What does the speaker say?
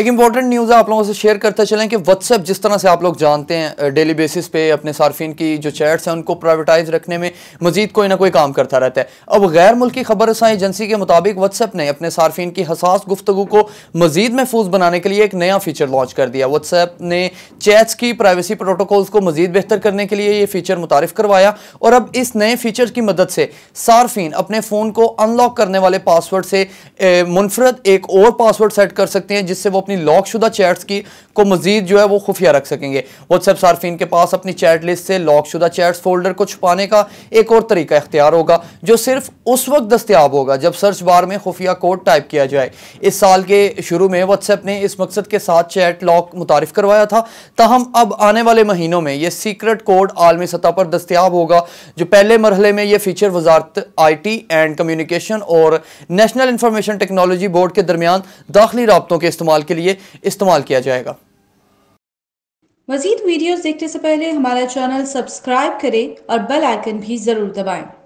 एक important news है आप लोगों से शेयर करते चलें कि व्हाट्सएप जिस तरह से आप लोग जानते हैं डेली बेसिस पे अपने सार्फिन की जो चैट्स हैं उनको प्राइवेटाइज रखने में मजीद कोई ना कोई काम करता रहता है अब गैर मुल्की खबर एजेंसी के मुताबिक व्हाट्सएप ने अपने सार्फिन की हसास गुफ्तु को मजीद महफूज बनाने के लिए एक नया फीचर लॉन्च कर दिया व्हाट्सएप ने चैट्स की प्राइवेसी प्रोटोकॉल्स को मजीद बेहतर करने के लिए ये फीचर मुतारफ़ करवाया और अब इस नए फीचर की मदद से सार्फिन अपने फ़ोन को अनलॉक करने वाले पासवर्ड से मुनफरद एक और पासवर्ड सेट कर सकते हैं जिससे वो अपनी लॉकशुदा चैट्स की को मजीद जो है वो खुफिया रख सकेंगे व्हाट्सएप सार्फिन के पास अपनी चैट लिस्ट से लॉकशुदा चैट्स फोल्डर को छुपाने का एक और तरीका इख्तियार होगा जो सिर्फ उस वक्त दस्तियाब होगा जब सर्च बार में खुफिया कोड टाइप किया जाए इस साल के शुरू में व्हाट्सएप ने इस मकसद के साथ चैट लॉक मुतारफ़ करवाया था तहम अब आने वाले महीनों में यह सीक्रेट कोड आलमी सतह पर दस्तियाब होगा जो पहले मरहले में यह फीचर वजारत आई टी एंड कम्युनिकेशन और नेशनल इंफॉर्मेशन टेक्नोलॉजी बोर्ड के दरमियान दाखिली रबतों के इस्तेमाल के के लिए इस्तेमाल किया जाएगा मजीद वीडियोस देखने से पहले हमारा चैनल सब्सक्राइब करें और बेल आइकन भी ज़रूर दबाएं